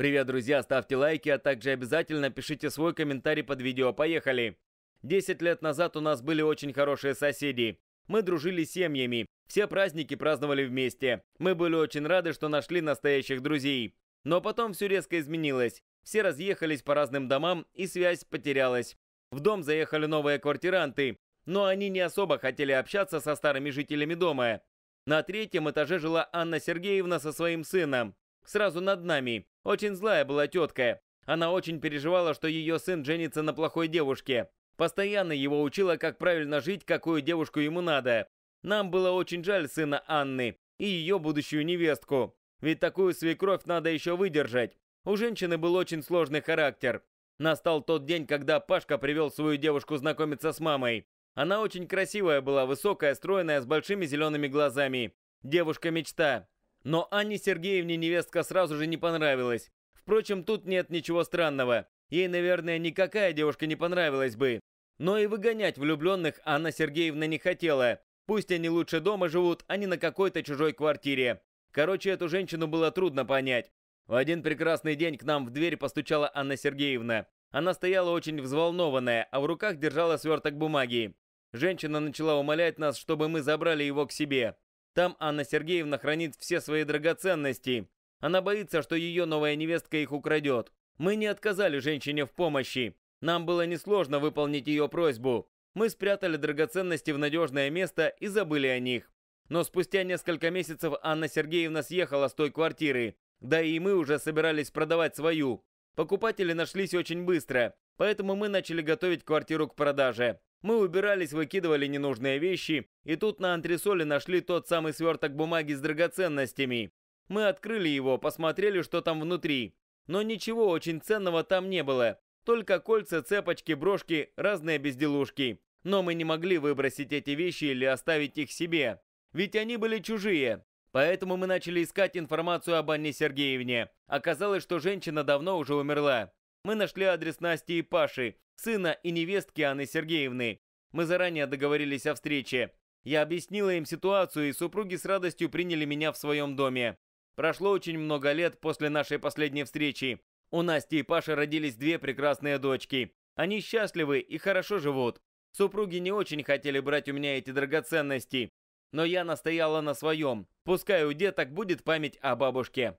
Привет, друзья, ставьте лайки, а также обязательно пишите свой комментарий под видео. Поехали! 10 лет назад у нас были очень хорошие соседи. Мы дружили семьями, все праздники праздновали вместе. Мы были очень рады, что нашли настоящих друзей. Но потом все резко изменилось. Все разъехались по разным домам, и связь потерялась. В дом заехали новые квартиранты, но они не особо хотели общаться со старыми жителями дома. На третьем этаже жила Анна Сергеевна со своим сыном сразу над нами. Очень злая была тетка. Она очень переживала, что ее сын женится на плохой девушке. Постоянно его учила, как правильно жить, какую девушку ему надо. Нам было очень жаль сына Анны и ее будущую невестку. Ведь такую свекровь надо еще выдержать. У женщины был очень сложный характер. Настал тот день, когда Пашка привел свою девушку знакомиться с мамой. Она очень красивая была, высокая, стройная, с большими зелеными глазами. Девушка-мечта. Но Анне Сергеевне невестка сразу же не понравилась. Впрочем, тут нет ничего странного. Ей, наверное, никакая девушка не понравилась бы. Но и выгонять влюбленных Анна Сергеевна не хотела. Пусть они лучше дома живут, а не на какой-то чужой квартире. Короче, эту женщину было трудно понять. В один прекрасный день к нам в дверь постучала Анна Сергеевна. Она стояла очень взволнованная, а в руках держала сверток бумаги. Женщина начала умолять нас, чтобы мы забрали его к себе. Там Анна Сергеевна хранит все свои драгоценности. Она боится, что ее новая невестка их украдет. Мы не отказали женщине в помощи. Нам было несложно выполнить ее просьбу. Мы спрятали драгоценности в надежное место и забыли о них. Но спустя несколько месяцев Анна Сергеевна съехала с той квартиры. Да и мы уже собирались продавать свою. Покупатели нашлись очень быстро, поэтому мы начали готовить квартиру к продаже. Мы убирались, выкидывали ненужные вещи, и тут на антресоле нашли тот самый сверток бумаги с драгоценностями. Мы открыли его, посмотрели, что там внутри. Но ничего очень ценного там не было. Только кольца, цепочки, брошки, разные безделушки. Но мы не могли выбросить эти вещи или оставить их себе. Ведь они были чужие. Поэтому мы начали искать информацию об Анне Сергеевне. Оказалось, что женщина давно уже умерла. Мы нашли адрес Насти и Паши, сына и невестки Анны Сергеевны. Мы заранее договорились о встрече. Я объяснила им ситуацию, и супруги с радостью приняли меня в своем доме. Прошло очень много лет после нашей последней встречи. У Насти и Паши родились две прекрасные дочки. Они счастливы и хорошо живут. Супруги не очень хотели брать у меня эти драгоценности. Но я настояла на своем. Пускай у деток будет память о бабушке.